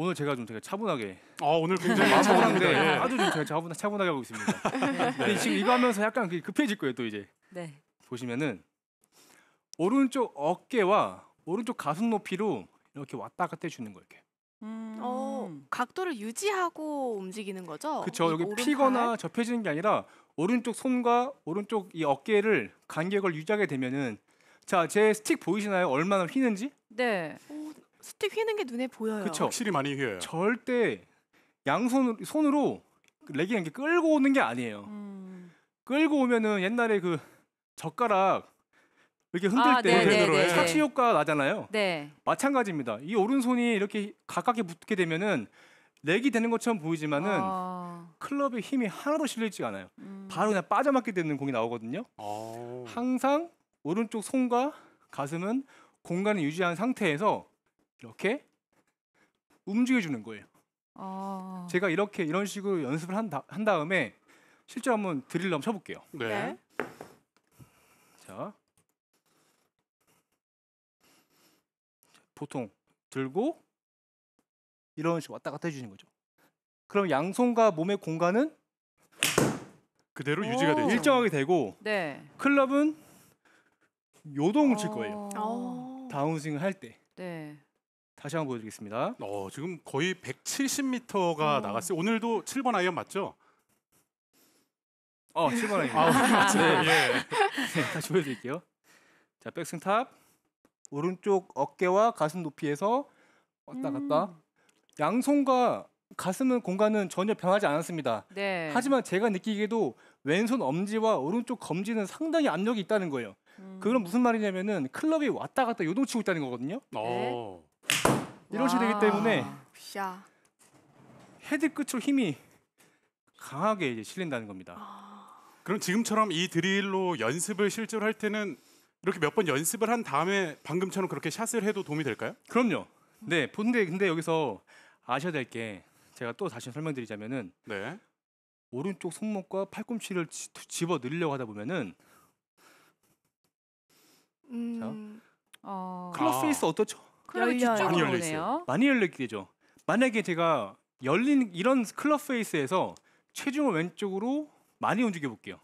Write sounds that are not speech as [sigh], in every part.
오늘 제가 좀 되게 차분하게 아 오늘 굉장히 차분한데 예. 아주 좀 제가 차분, 차분하게 하고 있습니다. [laughs] 네. 근데 지금 이거 하면서 약간 급해질 거예요 또 이제 네. 보시면은 오른쪽 어깨와 오른쪽 가슴 높이로 이렇게 왔다 갔다 해주는 거예요. 이렇게. 음. 어, 각도를 유지하고 움직이는 거죠? 그렇죠. 여기 오른팔? 피거나 접혀지는 게 아니라 오른쪽 손과 오른쪽 이 어깨를 간격을 유지하게 되면은 자, 제 스틱 보이시나요? 얼마나 휘는지? 네. 스틱 휘는 게 눈에 보여요. 그쵸? 확실히 많이 휘어요. 절대 양손 손으로 레깅 그 이렇게 끌고 오는 게 아니에요. 음. 끌고 오면은 옛날에 그 젓가락 이렇게 흔들 아, 때 네, 네, 네, 착시 효과 나잖아요. 네. 마찬가지입니다. 이 오른손이 이렇게 가깝게 붙게 되면은 렉이 되는 것처럼 보이지만은 아... 클럽의 힘이 하나도 실리지 않아요. 음... 바로 그냥 빠져맞게 되는 공이 나오거든요. 아... 항상 오른쪽 손과 가슴은 공간을 유지한 상태에서 이렇게 움직여주는 거예요. 아... 제가 이렇게 이런 식으로 연습을 한, 다, 한 다음에 실제 한번 드릴러 한번 쳐볼게요. 네. 네. 자, 보통 들고 이런 식으로 왔다 갔다 해주는 거죠. 그럼 양손과 몸의 공간은 그대로 유지가 되죠. 일정하게 되고 네. 클럽은 요동을 칠 어. 거예요. 아. 아. 다운스윙 을할 때. 네. 다시 한번 보여드리겠습니다. 어, 지금 거의 170m가 어. 음. 나갔어요. 오늘도 7번 아이언 맞죠? 어, 7번 아이언. 아, 네. 네. 예. 다시 보여드릴게요. 자, 백스 탑. 오른쪽 어깨와 가슴 높이에서 왔다 갔다. 음. 양손과 가슴은 공간은 전혀 변하지 않았습니다. 네. 하지만 제가 느끼기에도 왼손 엄지와 오른쪽 검지는 상당히 압력이 있다는 거예요. 음. 그건 무슨 말이냐면은 클럽이 왔다 갔다 요동치고 있다는 거거든요. 어. 네. 이런 식이 되기 때문에 야. 헤드 끝으로 힘이 강하게 이제 실린다는 겁니다. 아. 그럼 지금처럼 이 드릴로 연습을 실제로 할 때는 이렇게 몇 번 연습을 한 다음에 방금처럼 그렇게 샷을 해도 도움이 될까요? 그럼요. 네. 근데 근데 여기서 아셔야 될 게 제가 또 다시 설명드리자면은 네. 오른쪽 손목과 팔꿈치를 지, 집어 늘려고 하다 보면은 음... 자, 어... 클럽 아. 페이스 어떻죠? 열려요. 많이 열려 있어요. 그러네 많이 열리게 되죠. 만약에 제가 열린 이런 클럽 페이스에서 체중을 왼쪽으로 많이 움직여 볼게요.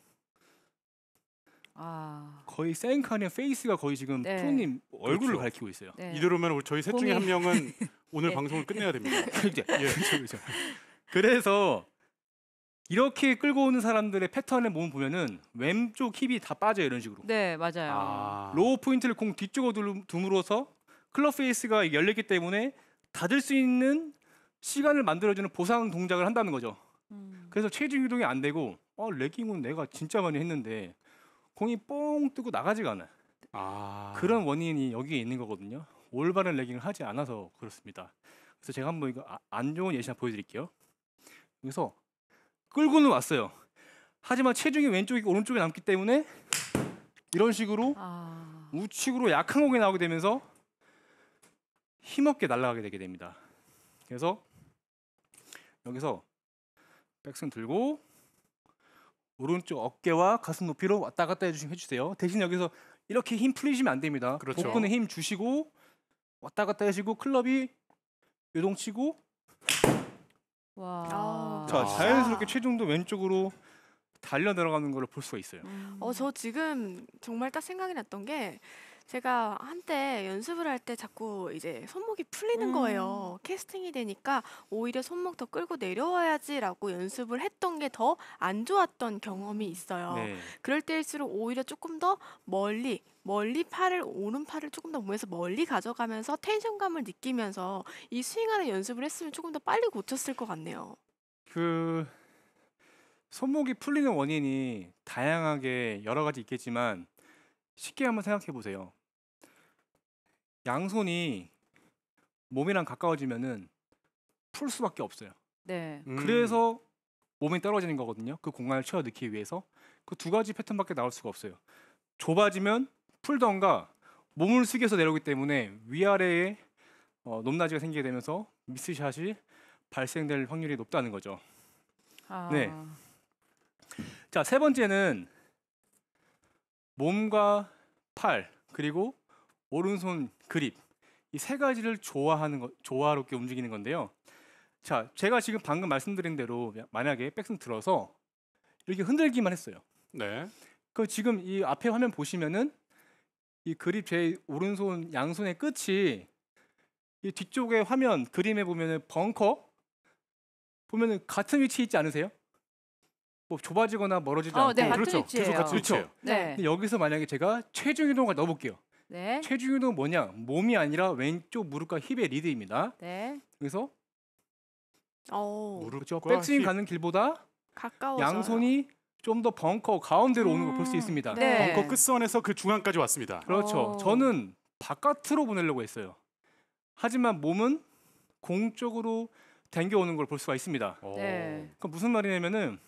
아, 거의 세인카니의 페이스가 거의 지금 네. 프로님 얼굴을 그렇죠. 가리키고 있어요. 네. 이대로면 우리 저희 셋 중에 한 명은 [laughs] 네. 오늘 네. 방송을 끝내야 됩니다. [laughs] 그죠? 예. 그렇죠, 그렇죠, 그래서 이렇게 끌고 오는 사람들의 패턴의 몸을 보면은 왼쪽 힙이 다 빠져 요 이런 식으로 네 맞아요. 아. 로우 포인트를 공 뒤쪽으로 둠- 으로서 클럽페이스가 열렸기 때문에 닫을 수 있는 시간을 만들어주는 보상 동작을 한다는 거죠. 음. 그래서 체중 이동이 안 되고 어, 레깅은 내가 진짜 많이 했는데 공이 뻥 뜨고 나가지가 않아 아. 그런 원인이 여기에 있는 거거든요. 올바른 레깅을 하지 않아서 그렇습니다. 그래서 제가 한번 이거 아, 안 좋은 예시 하나 보여드릴게요. 그래서 끌고는 왔어요. 하지만 체중이 왼쪽이 고 오른쪽에 남기 때문에 이런 식으로 아... 우측으로 약한 공이 나오게 되면서 힘없게 날아가게 되게 됩니다. 그래서 여기서 백스윙 들고 오른쪽 어깨와 가슴 높이로 왔다 갔다 해주시면 해주세요. 대신 여기서 이렇게 힘 풀리시면 안 됩니다. 그렇죠. 복근에 힘 주시고 왔다 갔다 해주시고 클럽이 요동치고 와. 아. 자 자연스럽게 최종도 왼쪽으로 달려 들어가는 걸 볼 수가 있어요. 음. 어저 지금 정말 딱 생각이 났던 게 제가 한때 연습을 할 때 자꾸 이제 손목이 풀리는 음. 거예요. 캐스팅이 되니까 오히려 손목 더 끌고 내려와야지라고 연습을 했던 게 더 안 좋았던 경험이 있어요. 네. 그럴 때일수록 오히려 조금 더 멀리 멀리 팔을 오른팔을 조금 더 몸에서 멀리 가져가면서 텐션감을 느끼면서 이 스윙하는 연습을 했으면 조금 더 빨리 고쳤을 것 같네요. 그 손목이 풀리는 원인이 다양하게 여러 가지 있겠지만 쉽게 한번 생각해 보세요. 양손이 몸이랑 가까워지면은 풀 수밖에 없어요. 네. 음. 그래서 몸이 떨어지는 거거든요. 그 공간을 채워 넣기 위해서 그 두 가지 패턴밖에 나올 수가 없어요. 좁아지면 풀던가 몸을 숙여서 내려오기 때문에 위아래에 어, 높낮이가 생기게 되면서 미스샷이 발생될 확률이 높다는 거죠. 아. 네. 자, 세 번째는 몸과 팔 그리고 오른손 그립 이 세 가지를 좋아하는것 조화롭게 움직이는 건데요. 자, 제가 지금 방금 말씀드린 대로 만약에 백승 들어서 이렇게 흔들기만 했어요. 네. 그 지금 이 앞에 화면 보시면은 이 그립 제 오른손 양손의 끝이 이 뒤쪽에 화면 그림에 보면은 벙커 보면은 같은 위치에 있지 않으세요? 뭐 좁아지거나 멀어지지 어, 않고 네, 그렇죠. 계속 같은 그렇죠. 네. 근데 여기서 만약에 제가 체중 이동을 넣어볼게요. 네. 체중 이동 뭐냐? 몸이 아니라 왼쪽 무릎과 힙의 리드입니다. 네. 그래서 오. 그렇 백스윙 힙. 가는 길보다 가까워 양손이 좀 더 벙커 가운데로 오는 걸 볼수 음. 있습니다. 네. 벙커 끝선에서 그 중앙까지 왔습니다. 그렇죠. 오. 어. 저는 바깥으로 보내려고 했어요. 하지만 몸은 공 쪽으로 당겨오는 걸 볼 수가 있습니다. 어. 네. 그 무슨 말이냐면은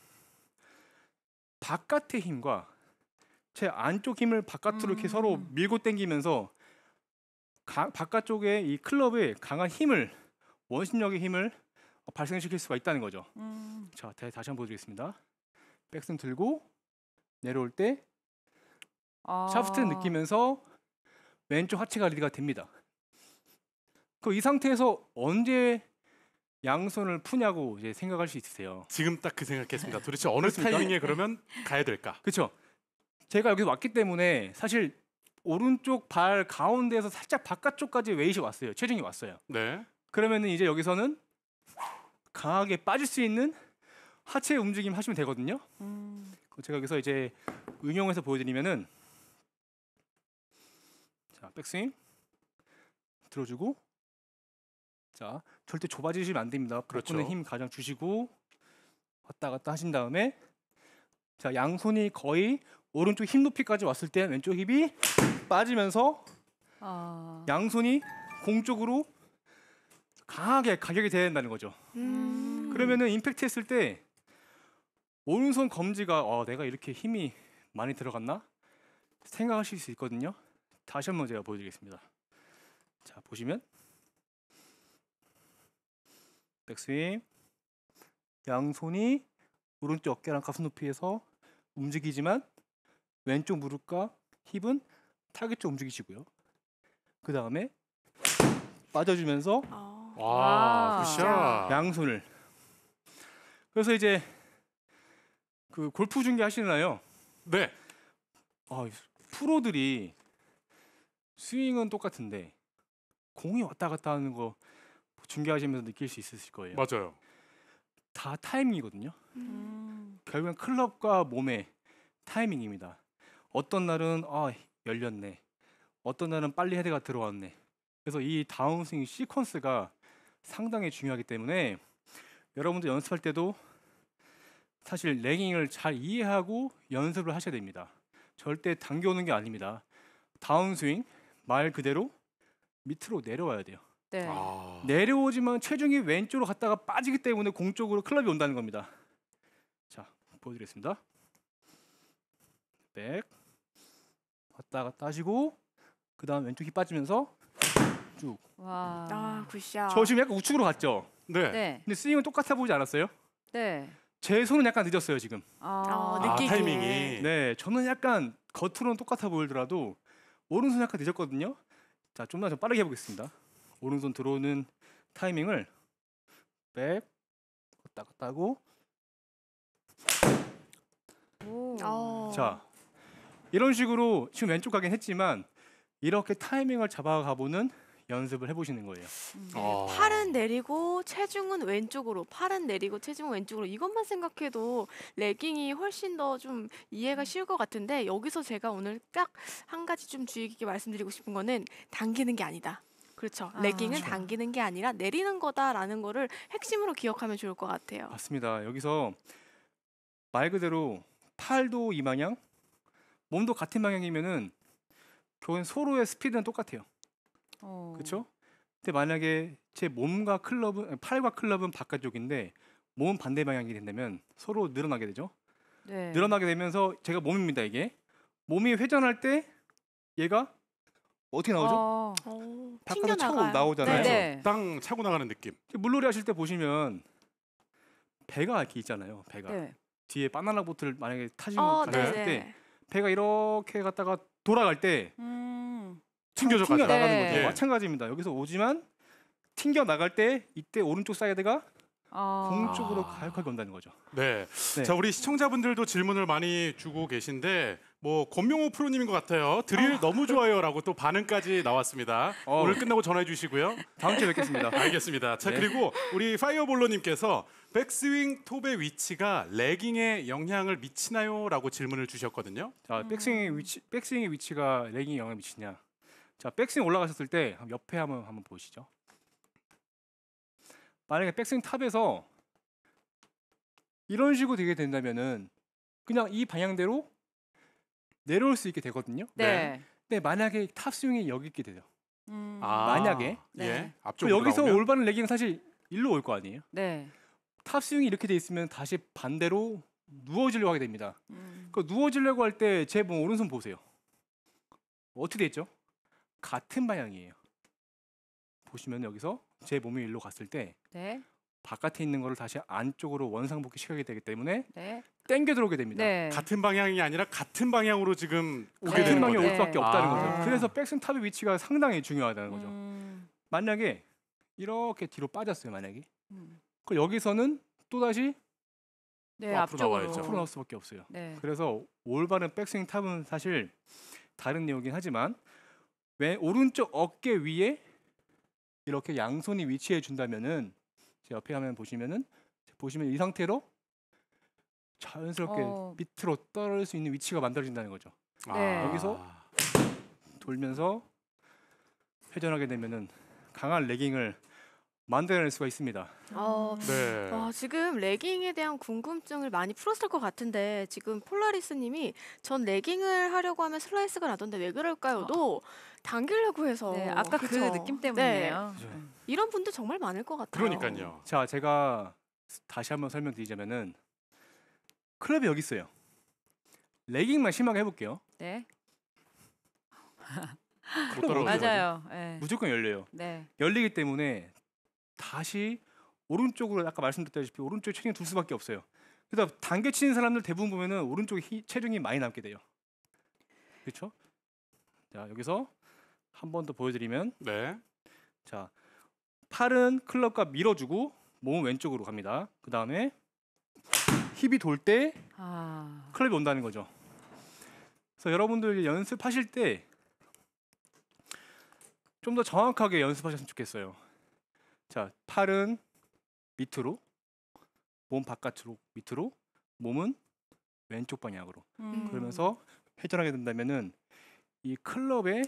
바깥의 힘과 제 안쪽 힘을 바깥으로 음. 이렇게 서로 음. 밀고 당기면서 가, 바깥쪽에 이 클럽의 강한 힘을 원심력의 힘을 발생시킬 수가 있다는 거죠. 음. 자, 다, 시 한번 보여드리겠습니다. 백스는 들고 내려올 때 아. 샤프트를 느끼면서 왼쪽 하체 가리가 됩니다. 그 이 상태에서 언제 양손을 푸냐고 이제 생각할 수 있으세요. 지금 딱 그 생각했습니다. 도대체 [laughs] 어느 타이밍에 그러면 네. 가야 될까? 그렇죠. 제가 여기 왔기 때문에 사실 오른쪽 발 가운데에서 살짝 바깥쪽까지 웨이시 왔어요. 체중이 왔어요. 네. 그러면은 이제 여기서는 강하게 빠질 수 있는 하체 움직임 하시면 되거든요. 음. 제가 여기서 이제 응용해서 보여드리면은 자 백스윙 들어주고 자 절대 좁아지시면 안 됩니다. 그렇죠. 복근에 힘 가장 주시고 왔다 갔다 하신 다음에 자 양손이 거의 오른쪽 힘 높이까지 왔을 때 왼쪽 힙이 빠지면서 아... 양손이 공 쪽으로 강하게 가격이 돼야 된다는 거죠. 음... 그러면은 임팩트 했을 때 오른손 검지가 어, 내가 이렇게 힘이 많이 들어갔나 생각하실 수 있거든요. 다시 한번 제가 보여드리겠습니다. 자 보시면 백스윙. 양손이 오른쪽 어깨랑 가슴 높이에서 움직이지만 왼쪽 무릎과 힙은 타겟 쪽 움직이시고요. 그 다음에 빠져주면서 아. 와, 아. 굿 양손을. 그래서 이제 그 골프 중계 하시나요? 네. 아, 프로들이 스윙은 똑같은데 공이 왔다 갔다 하는 거 중계하시면서 느낄 수 있으실 거예요. 맞아요. 다 타이밍이거든요. 음. 결국엔 클럽과 몸의 타이밍입니다. 어떤 날은 아 열렸네. 어떤 날은 빨리 헤드가 들어왔네. 그래서 이 다운스윙 시퀀스가 상당히 중요하기 때문에 여러분들 연습할 때도 사실 레깅을 잘 이해하고 연습을 하셔야 됩니다. 절대 당겨오는 게 아닙니다. 다운스윙 말 그대로 밑으로 내려와야 돼요. 네. 아. 내려오지만 체중이 왼쪽으로 갔다가 빠지기 때문에 공 쪽으로 클럽이 온다는 겁니다. 자, 보여드리겠습니다. 백 왔다 갔다 하시고 그 다음 왼쪽 이 빠지면서 쭉. 와. 아, 굿샷. 저 지금 약간 우측으로 갔죠? 네. 네. 근데 스윙은 똑같아 보이지 않았어요? 네. 제 손은 약간 늦었어요 지금. 아, 아, 아 타이밍이. 네, 저는 약간 겉으로는 똑같아 보이더라도 오른손 약간 늦었거든요. 자, 좀만 더 빠르게 해보겠습니다. 오른손 들어오는 타이밍을 백 걷다 갔다 하고 오. 아. 자 이런 식으로 지금 왼쪽 가긴 했지만 이렇게 타이밍을 잡아가보는 연습을 해보시는 거예요. 네, 어. 팔은 내리고 체중은 왼쪽으로, 팔은 내리고 체중은 왼쪽으로 이것만 생각해도 레깅이 훨씬 더 좀 이해가 쉬울 것 같은데 여기서 제가 오늘 딱 한 가지 좀 주의 깊게 말씀드리고 싶은 거는 당기는 게 아니다. 그렇죠. 아, 레깅은 그렇죠. 당기는 게 아니라 내리는 거다라는 거를 핵심으로 기억하면 좋을 것 같아요. 맞습니다. 여기서 말 그대로 팔도 이 방향, 몸도 같은 방향이면은 결국 서로의 스피드는 똑같아요. 어. 그렇죠? 근데 만약에 제 몸과 클럽은 팔과 클럽은 바깥쪽인데 몸은 반대 방향이 된다면 서로 늘어나게 되죠. 네. 늘어나게 되면서 제가 몸입니다 이게 몸이 회전할 때 얘가 어떻게 나오죠? 어, 바깥에 차고 나오잖아요 네. 그렇죠. 땅 차고 나가는 느낌. 물놀이 하실 때 보시면 배가 이렇게 있잖아요. 배가 네. 뒤에 바나나 보트를 만약에 타시고 어, 가실 네, 때 네. 배가 이렇게 갔다가 돌아갈 때 음. 튕겨져 튕겨 가죠. 나가는 거죠. 예. 마찬가지입니다. 여기서 오지만 튕겨 나갈 때 이때 오른쪽 사이드가 어. 아. 쪽으로 가역하게 온다는 거죠. 네. 네. 자, 우리 시청자분들도 질문을 많이 주고 계신데 뭐 권명호 프로님인 것 같아요. 드릴 어. 너무 좋아요라고 또 반응까지 나왔습니다. 어. 오늘 끝나고 전화해 주시고요. 다음 주에 뵙겠습니다. 알겠습니다. 자 네. 그리고 우리 파이어볼러님께서 백스윙 톱의 위치가 레깅에 영향을 미치나요?라고 질문을 주셨거든요. 자 백스윙의 음. 위치 백스윙의 위치가 레깅에 영향을 미치냐? 자 백스윙 올라가셨을 때 옆에 한번 한번 보시죠. 만약에 백스윙 탑에서 이런 식으로 되게 된다면은 그냥 이 방향대로 내려올 수 있게 되거든요. 네. 네. 근데 만약에 탑스윙이 여기 있게 돼요. 음. 아, 만약에 네. 예. 앞쪽 여기서 나오면? 올바른 레깅은 사실 일로 올 거 아니에요. 네. 탑스윙이 이렇게 돼 있으면 다시 반대로 누워지려고 하게 됩니다. 음. 그 누워지려고 할 때 제 몸 오른손 보세요. 어떻게 됐죠 같은 방향이에요. 보시면 여기서 제 몸이 일로 갔을 때 네. 바깥에 있는 거를 다시 안쪽으로 원상복귀 시켜야 되기 때문에 네. 땡겨 들어오게 됩니다. 네. 같은 방향이 아니라 같은 방향으로 지금 오게 같은 되는 방향 올 거죠. 수밖에 아. 없다는 아. 거죠. 그래서 백센탑의 위치가 상당히 중요하다는 거죠. 음. 만약에 이렇게 뒤로 빠졌어요, 만약에. 음. 그럼 여기서는 또 다시 네, 앞으로 나와야죠. 앞으로 나올 수밖에 없어요. 네. 그래서 올바른 백스윙 탑은 사실 다른 내용이긴 하지만 왜 오른쪽 어깨 위에 이렇게 양손이 위치해 준다면은 제 옆에 화면 보시면은 보시면 이 상태로 자연스럽게 어. 밑으로 떨어질 수 있는 위치가 만들어진다는 거죠. 아. 네. 여기서 돌면서 회전하게 되면은 강한 레깅을 만들어낼 수가 있습니다. 어, 네. 어, 지금 레깅에 대한 궁금증을 많이 풀었을 것 같은데 지금 폴라리스님이 전 레깅을 하려고 하면 슬라이스가 나던데 왜 그럴까요?도 당기려고 해서 네, 아까 그 그쵸? 그 느낌 네. 때문이에요. 네. 이런 분들 정말 많을 것 같아요. 그러니까요. 자 제가 다시 한번 설명드리자면은 클럽이 여기 있어요. 레깅만 심하게 해볼게요. 네. 맞아요. 네. 무조건 열려요. 네. 열리기 때문에 다시 오른쪽으로 아까 말씀드렸다시피 오른쪽 체중이 둘 수밖에 없어요. 그래서 단계 치는 사람들 대부분 보면은 오른쪽 체중이 많이 남게 돼요. 그렇죠? 자 여기서 한 번 더 보여드리면 네. 자 팔은 클럽과 밀어주고 몸은 왼쪽으로 갑니다. 그 다음에 힙이 돌때 아. 클럽이 온다는 거죠. 그래서 여러분들 연습하실 때 좀 더 정확하게 연습하셨으면 좋겠어요. 자, 팔은 밑으로, 몸 바깥으로 밑으로, 몸은 왼쪽 방향으로. 음. 그러면서 회전하게 된다면은 이 클럽의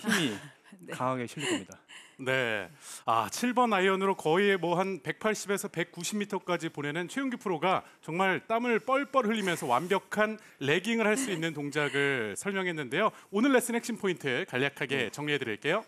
힘이 [laughs] 네. 강하게 실릴 겁니다. 네. 아, 7번 아이언으로 거의 뭐한 180에서 190m까지 보내는 최윤규 프로가 정말 땀을 뻘뻘 흘리면서 완벽한 레깅을 할 수 있는 동작을 설명했는데요. 오늘 레슨 핵심 포인트 간략하게 네. 정리해 드릴게요.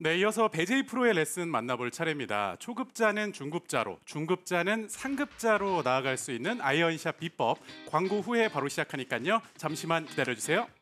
네, 이어서 배제이 프로의 레슨 만나볼 차례입니다. 초급자는 중급자로, 중급자는 상급자로 나아갈 수 있는 아이언샵 비법. 광고 후에 바로 시작하니까요. 잠시만 기다려주세요.